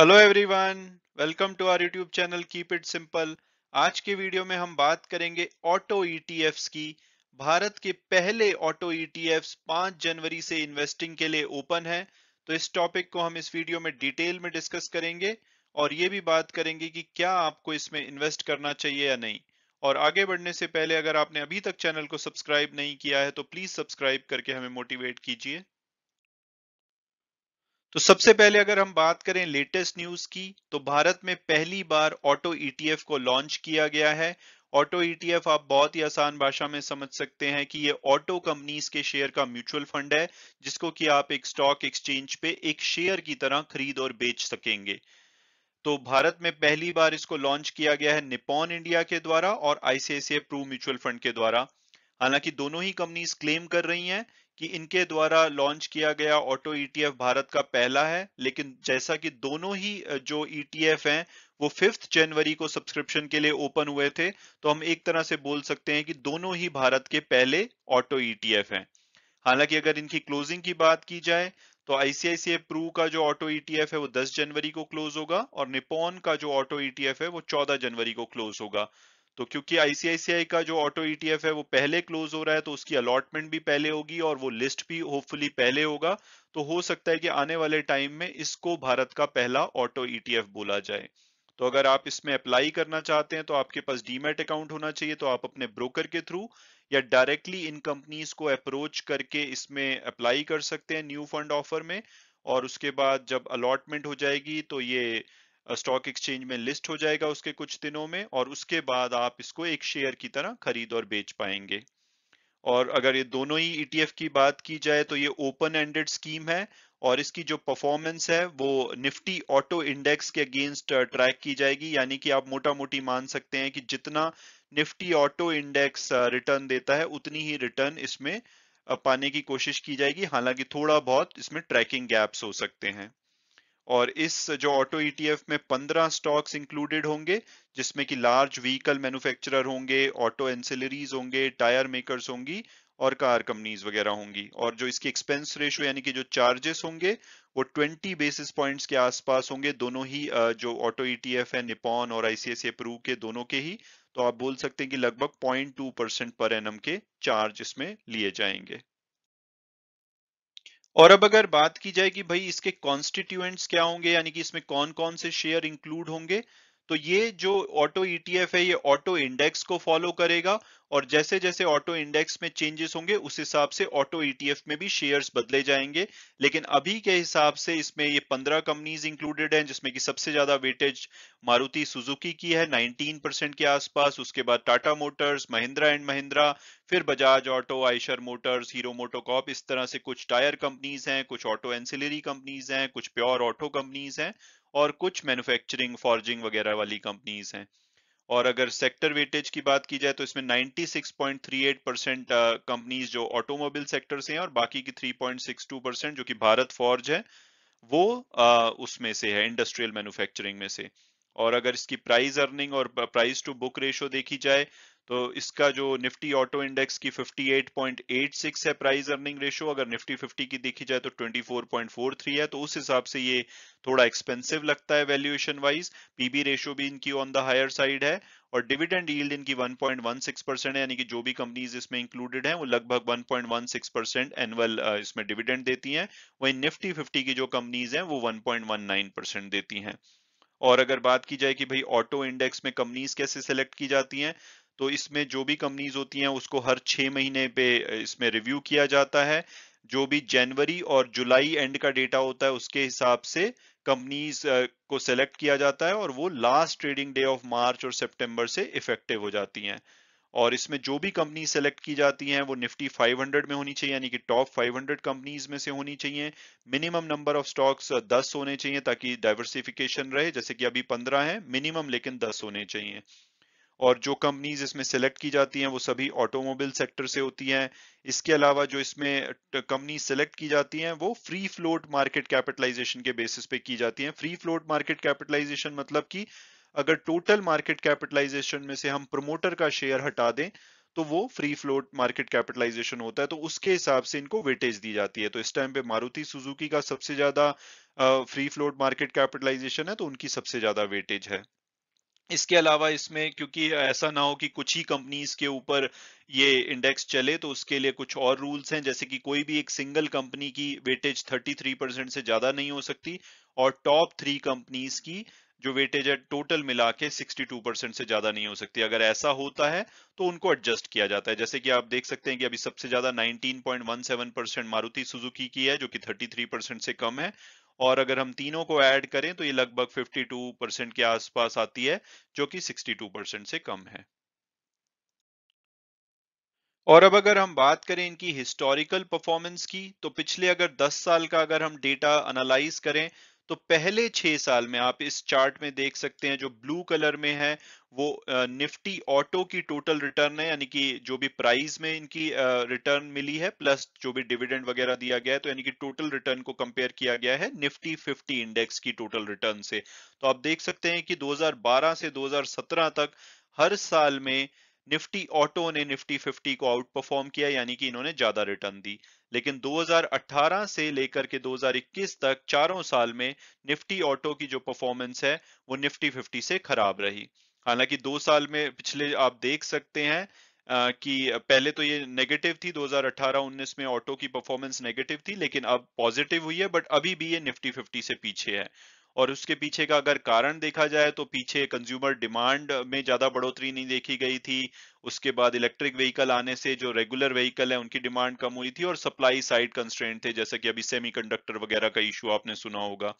hello everyone welcome to our YouTube channel keep it simple आज के video में हम बात करेंगे ऑटो ईटीएफ्स e की भारत के पहले ऑटो ईटीएफ्स 5 जनवरी से इन्वेस्टिंग के लिए ओपन है तो इस टॉपिक को हम इस वीडियो में डिटेल में डिस्कस करेंगे और ये भी बात करेंगे कि क्या आपको इसमें इन्वेस्ट करना चाहिए या नहीं और आगे बढ़ने से पहले अगर आपने अभी तक चैनल को सब्सक्राइब नहीं किया है तो प्लीज सब्सक्राइब करके हमें मोटिवेट कीजिए तो सबसे पहले अगर हम बात करें लेटेस्ट न्यूज की तो भारत में पहली बार ऑटो ईटीएफ e को लॉन्च किया गया है ऑटो ईटीएफ e आप बहुत ही आसान भाषा में समझ सकते हैं कि ये ऑटो कंपनीज के शेयर का म्यूचुअल फंड है जिसको कि आप एक स्टॉक एक्सचेंज पे एक शेयर की तरह खरीद और बेच सकेंगे तो भारत में पहली बार इसको लॉन्च किया गया है निपॉन इंडिया के द्वारा और आईसीआईसीआई प्रू म्यूचुअल फंड के द्वारा हालांकि दोनों ही कंपनीज क्लेम कर रही हैं कि इनके द्वारा लॉन्च किया गया ऑटो ईटीएफ e भारत का पहला है लेकिन जैसा कि दोनों ही जो ईटीएफ e हैं वो फिफ्थ जनवरी को सब्सक्रिप्शन के लिए ओपन हुए थे तो हम एक तरह से बोल सकते हैं कि दोनों ही भारत के पहले ऑटो ईटीएफ e हैं हालांकि अगर इनकी क्लोजिंग की बात की जाए तो आईसीआईसीआई प्रू का जो ऑटो ईटीएफ है वो 10 जनवरी को क्लोज होगा और निपोन का जो ऑटो ईटीएफ है वो 14 जनवरी को क्लोज होगा तो क्योंकि आईसीआईसीआई का जो ऑटो ईटीएफ e है वो पहले क्लोज हो रहा है तो उसकी अलॉटमेंट भी पहले होगी और वो लिस्ट भी होपफुली पहले होगा तो हो सकता है कि आने वाले टाइम में इसको भारत का पहला ऑटो ईटीएफ e बोला जाए तो अगर आप इसमें अप्लाई करना चाहते हैं तो आपके पास डीमेट अकाउंट होना चाहिए तो आप अपने ब्रोकर के थ्रू या डायरेक्टली इन कंपनीज को अप्रोच करके इसमें अप्लाई कर सकते हैं न्यू फंड ऑफर में और उसके बाद जब अलॉटमेंट हो जाएगी तो ये स्टॉक एक्सचेंज में लिस्ट हो जाएगा उसके कुछ दिनों में और उसके बाद आप इसको एक शेयर की तरह खरीद और बेच पाएंगे और अगर ये दोनों ही ईटीएफ e की बात की जाए तो ये ओपन एंडेड स्कीम है और इसकी जो परफॉर्मेंस है वो निफ्टी ऑटो इंडेक्स के अगेंस्ट ट्रैक की जाएगी यानी कि आप मोटा मोटी मान सकते हैं कि जितना निफ्टी ऑटो इंडेक्स रिटर्न देता है उतनी ही रिटर्न इसमें पाने की कोशिश की जाएगी हालांकि थोड़ा बहुत इसमें ट्रैकिंग गैप्स हो सकते हैं और इस जो ऑटो ईटीएफ e में 15 स्टॉक्स इंक्लूडेड होंगे जिसमें कि लार्ज व्हीकल मैन्युफैक्चरर होंगे ऑटो एंसिलरीज होंगे टायर मेकर्स होंगी और कार कंपनीज वगैरह होंगी और जो इसकी एक्सपेंस रेशो यानी कि जो चार्जेस होंगे वो 20 बेसिस पॉइंट्स के आसपास होंगे दोनों ही जो ऑटो ईटीएफ है निपॉन और आईसीआईसी प्रू के दोनों के ही तो आप बोल सकते हैं कि लगभग 0.2 परसेंट पर एनम के चार्ज इसमें लिए जाएंगे और अब अगर बात की जाए कि भाई इसके कॉन्स्टिट्यूएंट्स क्या होंगे यानी कि इसमें कौन कौन से शेयर इंक्लूड होंगे तो ये जो ऑटो ईटीएफ e है ये ऑटो इंडेक्स को फॉलो करेगा और जैसे जैसे ऑटो इंडेक्स में चेंजेस होंगे उस हिसाब से ऑटो ईटीएफ e में भी शेयर्स बदले जाएंगे लेकिन अभी के हिसाब से इसमें ये 15 कंपनीज इंक्लूडेड हैं जिसमें कि सबसे ज्यादा वेटेज मारुति सुजुकी की है 19 परसेंट के आसपास उसके बाद टाटा मोटर्स महिंद्रा एंड महिंद्रा फिर Bajaj auto Eicher motors Hero MotoCorp इस तरह से कुछ टायर कंपनीज हैं कुछ ऑटो एंसिलरी कंपनीज हैं कुछ प्योर ऑटो कंपनीज हैं और कुछ मैन्युफैक्चरिंग फॉर्जिंग वगैरह वाली कंपनीज हैं और अगर सेक्टर वेटेज की बात की जाए तो इसमें 96.38 परसेंट कंपनीज जो ऑटोमोबाइल सेक्टर से हैं और बाकी की 3.62 परसेंट जो कि भारत फॉर्ज है वो आ, उसमें से है इंडस्ट्रियल मैन्युफैक्चरिंग में से और अगर इसकी प्राइस अर्निंग और प्राइस टू बुक रेशो देखी जाए तो इसका जो निफ्टी ऑटो इंडेक्स की 58.86 है प्राइस अर्निंग रेशो अगर निफ्टी 50 की देखी जाए तो 24.43 है तो उस हिसाब से ये थोड़ा एक्सपेंसिव लगता है वैल्यूएशन वाइज पीबी रेशो भी इनकी ऑन द हायर साइड है और डिविडेंड यील्ड इनकी 1.16 परसेंट है यानी कि जो भी कंपनीज इसमें इंक्लूडेड है वो लगभग वन परसेंट एनुअल इसमें डिविडेंड देती है वही निफ्टी फिफ्टी की जो कंपनीज है वो वन परसेंट देती है और अगर बात की जाए कि भाई ऑटो इंडेक्स में कंपनीज कैसे सिलेक्ट की जाती हैं तो इसमें जो भी कंपनीज होती हैं उसको हर छह महीने पे इसमें रिव्यू किया जाता है जो भी जनवरी और जुलाई एंड का डेटा होता है उसके हिसाब से कंपनीज को सेलेक्ट किया जाता है और वो last trading day of March और सेप्टेम्बर से इफेक्टिव हो जाती हैं और इसमें जो भी कंपनी सेलेक्ट की जाती हैं वो निफ्टी 500 में होनी चाहिए यानी कि टॉप 500 कंपनीज में से होनी चाहिए मिनिमम नंबर ऑफ स्टॉक्स 10 होने चाहिए ताकि डाइवर्सिफिकेशन रहे जैसे कि अभी 15 है मिनिमम लेकिन 10 होने चाहिए और जो कंपनीज इसमें सेलेक्ट की जाती हैं वो सभी ऑटोमोबाइल सेक्टर से होती हैं इसके अलावा जो इसमें कंपनी सेलेक्ट की जाती हैं वो फ्री फ्लोट मार्केट कैपिटलाइजेशन के बेसिस पे की जाती हैं फ्री फ्लोट मार्केट कैपिटलाइजेशन मतलब की अगर टोटल मार्केट कैपिटलाइजेशन में से हम प्रोमोटर का शेयर हटा दें तो वो फ्री फ्लोट मार्केट कैपिटलाइजेशन होता है तो उसके हिसाब से इनको वेटेज दी जाती है तो इस टाइम पे मारुति सुजुकी का सबसे ज्यादा फ्री फ्लोट मार्केट कैपिटलाइजेशन है तो उनकी सबसे ज्यादा वेटेज है इसके अलावा इसमें क्योंकि ऐसा ना हो कि कुछ ही कंपनीज के ऊपर ये इंडेक्स चले तो उसके लिए कुछ और रूल्स हैं जैसे कि कोई भी एक सिंगल कंपनी की वेटेज 33 परसेंट से ज्यादा नहीं हो सकती और टॉप थ्री कंपनीज की जो वेटेज है टोटल मिला के टू परसेंट से ज्यादा नहीं हो सकती अगर ऐसा होता है तो उनको एडजस्ट किया जाता है जैसे कि आप देख सकते हैं कि अभी सबसे ज्यादा 19.17 परसेंट मारुति सुजुकी की है जो कि 33 परसेंट से कम है और अगर हम तीनों को ऐड करें तो ये लगभग 52 परसेंट के आसपास आती है जो कि 62 परसेंट से कम है और अब अगर हम बात करें इनकी हिस्टोरिकल परफॉर्मेंस की तो पिछले अगर 10 साल का अगर हम डेटा एनालाइज करें तो पहले छह साल में आप इस चार्ट में देख सकते हैं जो ब्लू कलर में है वो निफ्टी ऑटो की टोटल रिटर्न है यानी कि जो भी प्राइस में इनकी रिटर्न मिली है प्लस जो भी डिविडेंड वगैरह दिया गया है तो यानी कि टोटल रिटर्न को कंपेयर किया गया है निफ्टी 50 इंडेक्स की टोटल रिटर्न से तो आप देख सकते हैं कि 2012 से 2017 तक हर साल में निफ्टी ऑटो ने निफ्टी 50 को आउट परफॉर्म किया यानी कि इन्होंने ज्यादा रिटर्न दी लेकिन 2018 से लेकर के 2021 तक चारों साल में निफ्टी ऑटो की जो परफॉर्मेंस है वो निफ्टी 50 से खराब रही हालांकि दो साल में पिछले आप देख सकते हैं कि पहले तो ये नेगेटिव थी 2018-19 में ऑटो की परफॉर्मेंस नेगेटिव थी लेकिन अब पॉजिटिव हुई है बट अभी भी ये निफ्टी 50 से पीछे है और उसके पीछे का अगर कारण देखा जाए तो पीछे कंज्यूमर डिमांड में ज्यादा बढ़ोतरी नहीं देखी गई थी उसके बाद इलेक्ट्रिक व्हीकल आने से जो रेगुलर व्हीकल है उनकी डिमांड कम हुई थी और सप्लाई साइड कंस्ट्रेंट थे जैसे कि अभी सेमी वगैरह का इशू आपने सुना होगा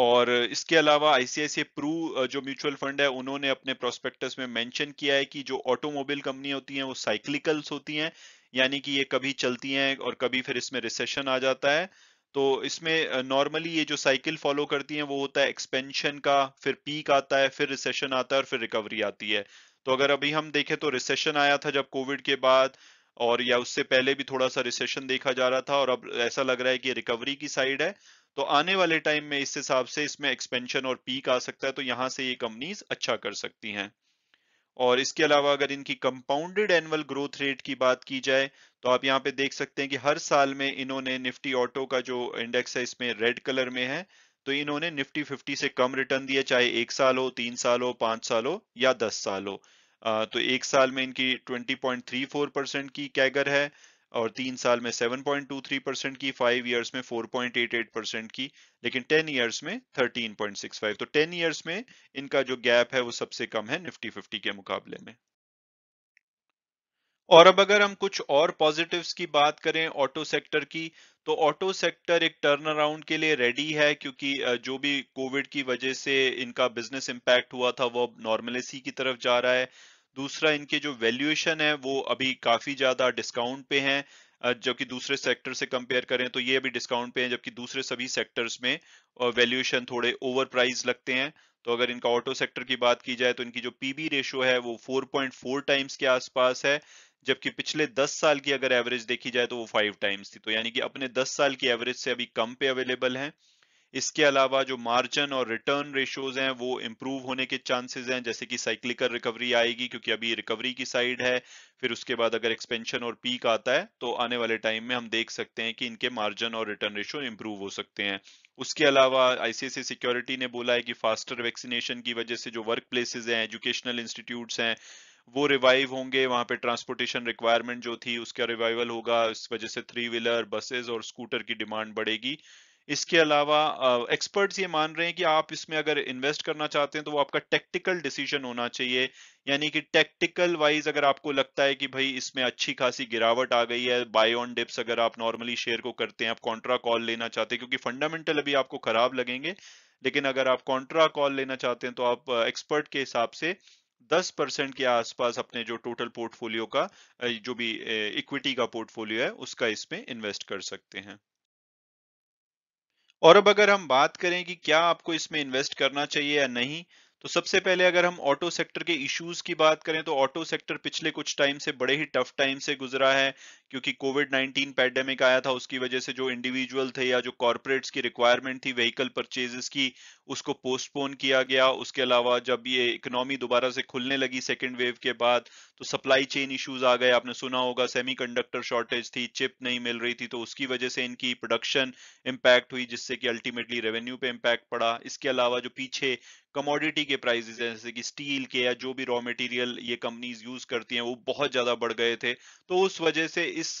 और इसके अलावा आईसीआईसी प्रू जो म्यूचुअल फंड है उन्होंने अपने प्रोस्पेक्टस में मेंशन किया है कि जो ऑटोमोबाइल कंपनियां होती हैं वो साइक्लिकल्स होती हैं यानी कि ये कभी चलती हैं और कभी फिर इसमें रिसेशन आ जाता है तो इसमें नॉर्मली ये जो साइकिल फॉलो करती है वो होता है एक्सपेंशन का फिर पीक आता है फिर रिसेशन आता है और फिर रिकवरी आती है तो अगर अभी हम देखें तो रिसेशन आया था जब कोविड के बाद और या उससे पहले भी थोड़ा सा रिसेशन देखा जा रहा था और अब ऐसा लग रहा है कि रिकवरी की साइड है तो आने वाले टाइम में इस हिसाब से इसमें एक्सपेंशन और पीक आ सकता है तो यहां से ये कंपनीज अच्छा कर सकती हैं और इसके अलावा अगर इनकी कंपाउंडेड एनुअल ग्रोथ रेट की बात की जाए तो आप यहाँ पे देख सकते हैं कि हर साल में इन्होंने निफ्टी ऑटो का जो इंडेक्स है इसमें रेड कलर में है तो इन्होंने निफ्टी 50 से कम रिटर्न दिया चाहे एक साल हो तीन साल हो पांच साल हो या दस साल हो तो एक साल में इनकी 20.34 परसेंट की कैगर है और तीन साल में 7.23 परसेंट की फाइव ईयर्स में 4.88 परसेंट की लेकिन टेन ईयर्स में 13.65 तो टेन ईयर्स में इनका जो गैप है वो सबसे कम है निफ्टी फिफ्टी के मुकाबले में और अब अगर हम कुछ और पॉजिटिव्स की बात करें ऑटो सेक्टर की तो ऑटो सेक्टर एक टर्न अराउंड के लिए रेडी है क्योंकि जो भी कोविड की वजह से इनका बिजनेस इंपैक्ट हुआ था वो अब नॉर्मलेसी की तरफ जा रहा है दूसरा इनके जो वैल्यूएशन है वो अभी काफी ज्यादा डिस्काउंट पे हैं जबकि दूसरे सेक्टर से कंपेयर करें तो ये अभी डिस्काउंट पे हैं जबकि दूसरे सभी सेक्टर्स में वैल्यूएशन थोड़े ओवर प्राइस लगते हैं तो अगर इनका ऑटो सेक्टर की बात की जाए तो इनकी जो पीबी रेशो है वो 4.4 टाइम्स के आसपास है जबकि पिछले 10 साल की अगर एवरेज देखी जाए तो वो 5 टाइम्स थी तो यानी कि अपने 10 साल की एवरेज से अभी कम पे अवेलेबल है इसके अलावा जो मार्जिन और रिटर्न रेशियोज हैं वो इम्प्रूव होने के चांसेस हैं जैसे कि साइक्लिकल रिकवरी आएगी क्योंकि अभी रिकवरी की साइड है फिर उसके बाद अगर एक्सपेंशन और पीक आता है तो आने वाले टाइम में हम देख सकते हैं कि इनके मार्जिन और रिटर्न रेशियो इम्प्रूव हो सकते हैं उसके अलावा आईसीआई सिक्योरिटी ने बोला है कि फास्टर वैक्सीनेशन की वजह से जो वर्क प्लेसेज हैं एजुकेशनल इंस्टीट्यूट हैं वो रिवाइव होंगे वहां पे ट्रांसपोर्टेशन रिक्वायरमेंट जो थी उसका रिवाइवल होगा इस वजह से थ्री व्हीलर बसेस और स्कूटर की डिमांड बढ़ेगी इसके अलावा एक्सपर्ट्स ये मान रहे हैं कि आप इसमें अगर इन्वेस्ट करना चाहते हैं तो वो आपका टेक्टिकल डिसीजन होना चाहिए यानी कि टेक्टिकल वाइज अगर आपको लगता है कि भाई इसमें अच्छी खासी गिरावट आ गई है बाय ऑन डिप्स अगर आप नॉर्मली शेयर को करते हैं आप कॉन्ट्रा कॉल लेना चाहते हैं क्योंकि फंडामेंटल अभी आपको खराब लगेंगे लेकिन अगर आप कॉन्ट्रा कॉल लेना चाहते हैं तो आप एक्सपर्ट के हिसाब से 10 परसेंट के आसपास अपने जो टोटल पोर्टफोलियो का जो भी इक्विटी का पोर्टफोलियो है उसका इसमें इन्वेस्ट कर सकते हैं और अब अगर हम बात करें कि क्या आपको इसमें इन्वेस्ट करना चाहिए या नहीं तो सबसे पहले अगर हम ऑटो सेक्टर के इश्यूज की बात करें तो ऑटो सेक्टर पिछले कुछ टाइम से बड़े ही टफ टाइम से गुजरा है क्योंकि कोविड 19 पैंडेमिक आया था उसकी वजह से जो इंडिविजुअल थे या जो कॉरपोरेट्स की रिक्वायरमेंट थी व्हीकल परचेजेस की उसको पोस्टपोन किया गया उसके अलावा जब ये इकोनॉमी दोबारा से खुलने लगी सेकेंड वेव के बाद तो सप्लाई चेन इश्यूज आ गए आपने सुना होगा सेमीकंडक्टर शॉर्टेज थी चिप नहीं मिल रही थी तो उसकी वजह से इनकी प्रोडक्शन इम्पैक्ट हुई जिससे कि अल्टीमेटली रेवेन्यू पे इम्पैक्ट पड़ा इसके अलावा जो पीछे कमोडिटी के प्राइजेस हैं जैसे कि स्टील के या जो भी रॉ मटेरियल ये कंपनीज यूज करती हैं वो बहुत ज्यादा बढ़ गए थे तो उस वजह से इस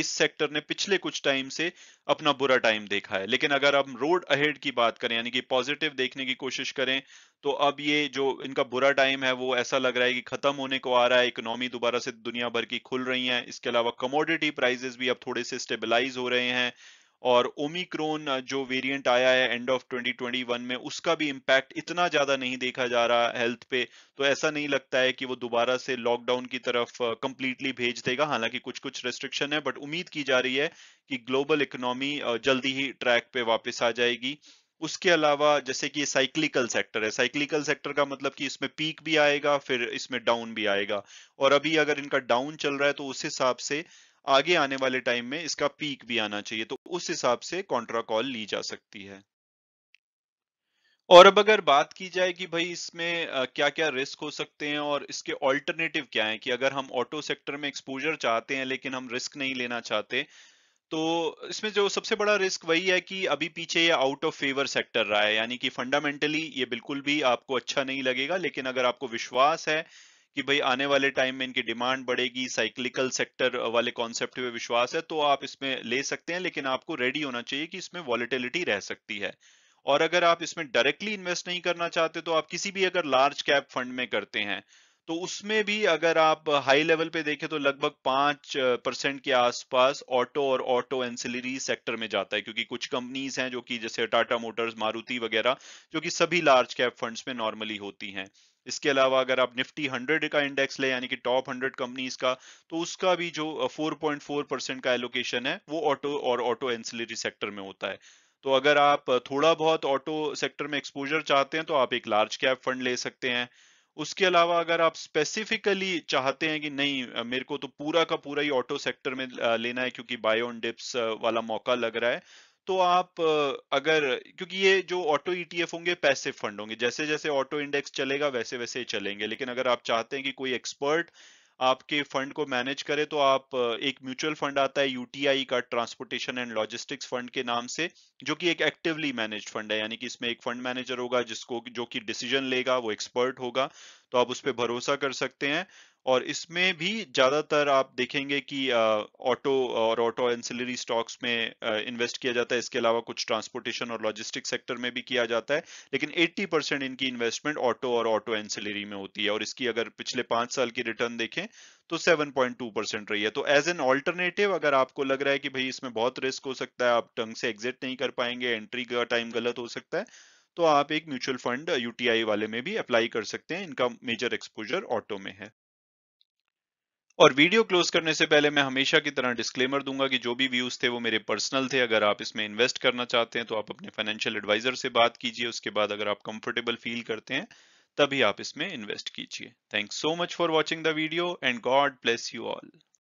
इस सेक्टर ने पिछले कुछ टाइम से अपना बुरा टाइम देखा है लेकिन अगर हम रोड अहेड की बात करें यानी कि पॉजिटिव देखने की कोशिश करें तो अब ये जो इनका बुरा टाइम है वो ऐसा लग रहा है कि खत्म होने को आ रहा है इकोनॉमी दोबारा से दुनिया भर की खुल रही है इसके अलावा कमोडिटी प्राइजेस भी अब थोड़े से स्टेबिलाईज हो रहे हैं और ओमिक्रोन uh, जो वेरिएंट आया है एंड ऑफ 2021 में उसका भी इम्पैक्ट इतना ज्यादा नहीं देखा जा रहा हेल्थ पे तो ऐसा नहीं लगता है कि वो दोबारा से लॉकडाउन की तरफ कंप्लीटली uh, भेज देगा हालांकि कुछ कुछ रेस्ट्रिक्शन है बट उम्मीद की जा रही है कि ग्लोबल इकोनॉमी uh, जल्दी ही ट्रैक पे वापिस आ जाएगी उसके अलावा जैसे कि साइक्लिकल सेक्टर है साइक्लिकल सेक्टर का मतलब कि इसमें पीक भी आएगा फिर इसमें डाउन भी आएगा और अभी अगर इनका डाउन चल रहा है तो उस हिसाब से आगे आने वाले टाइम में इसका पीक भी आना चाहिए तो उस हिसाब से कॉन्ट्रा कॉल ली जा सकती है और अब अगर बात की जाए कि भाई इसमें क्या क्या रिस्क हो सकते हैं और इसके ऑल्टरनेटिव क्या हैं कि अगर हम ऑटो सेक्टर में एक्सपोजर चाहते हैं लेकिन हम रिस्क नहीं लेना चाहते तो इसमें जो सबसे बड़ा रिस्क वही है कि अभी पीछे ये आउट ऑफ फेवर सेक्टर रहा है यानी कि फंडामेंटली ये बिल्कुल भी आपको अच्छा नहीं लगेगा लेकिन अगर आपको विश्वास है कि भाई आने वाले टाइम में इनकी डिमांड बढ़ेगी साइक्लिकल सेक्टर वाले कॉन्सेप्ट पे विश्वास है तो आप इसमें ले सकते हैं लेकिन आपको रेडी होना चाहिए कि इसमें वॉलिटिलिटी रह सकती है और अगर आप इसमें डायरेक्टली इन्वेस्ट नहीं करना चाहते तो आप किसी भी अगर लार्ज कैप फंड में करते हैं तो उसमें भी अगर आप हाई लेवल पे देखें तो लगभग पांच परसेंट के आसपास ऑटो और ऑटो एंसिलरी सेक्टर में जाता है क्योंकि कुछ कंपनीज हैं जो कि जैसे टाटा मोटर्स मारुति वगैरह जो कि सभी लार्ज कैप फंड्स में नॉर्मली होती हैं इसके अलावा अगर आप निफ्टी 100 का इंडेक्स ले यानी कि टॉप 100 कंपनीज का तो उसका भी जो 4.4 परसेंट का एलोकेशन है वो ऑटो और ऑटो एंसिलरी सेक्टर में होता है तो अगर आप थोड़ा बहुत ऑटो सेक्टर में एक्सपोजर चाहते हैं तो आप एक लार्ज कैप फंड ले सकते हैं उसके अलावा अगर आप स्पेसिफिकली चाहते हैं कि नहीं मेरे को तो पूरा का पूरा ही ऑटो सेक्टर में लेना है क्योंकि बायो डिप्स वाला मौका लग रहा है तो आप अगर क्योंकि ये जो ऑटो ईटीएफ e होंगे पैसिव फंड होंगे जैसे जैसे ऑटो इंडेक्स चलेगा वैसे वैसे चलेंगे लेकिन अगर आप चाहते हैं कि कोई एक्सपर्ट आपके फंड को मैनेज करे तो आप एक म्यूचुअल फंड आता है यूटीआई का ट्रांसपोर्टेशन एंड लॉजिस्टिक्स फंड के नाम से जो कि एक एक्टिवली मैनेज फंड है यानी कि इसमें एक फंड मैनेजर होगा जिसको जो कि डिसीजन लेगा वो एक्सपर्ट होगा तो आप उस पर भरोसा कर सकते हैं और इसमें भी ज़्यादातर आप देखेंगे कि ऑटो और ऑटो एंसिलरी स्टॉक्स में इन्वेस्ट किया जाता है इसके अलावा कुछ ट्रांसपोर्टेशन और लॉजिस्टिक सेक्टर में भी किया जाता है लेकिन 80 परसेंट इनकी इन्वेस्टमेंट ऑटो और ऑटो एंसिलरी में होती है और इसकी अगर पिछले पांच साल की रिटर्न देखें तो 7.2 परसेंट रही है तो एज एन ऑल्टरनेटिव अगर आपको लग रहा है कि भाई इसमें बहुत रिस्क हो सकता है आप ढंग से एग्जिट नहीं कर पाएंगे एंट्री का टाइम गलत हो सकता है तो आप एक म्यूचुअल फंड यूटीआई वाले में भी अप्लाई कर सकते हैं इनका मेजर एक्सपोजर ऑटो में है और वीडियो क्लोज करने से पहले मैं हमेशा की तरह डिस्क्लेमर दूंगा कि जो भी व्यूज थे वो मेरे पर्सनल थे अगर आप इसमें इन्वेस्ट करना चाहते हैं तो आप अपने फाइनेंशियल एडवाइजर से बात कीजिए उसके बाद अगर आप कंफर्टेबल फील करते हैं तभी आप इसमें इन्वेस्ट कीजिए thank so much for watching the video and God bless you all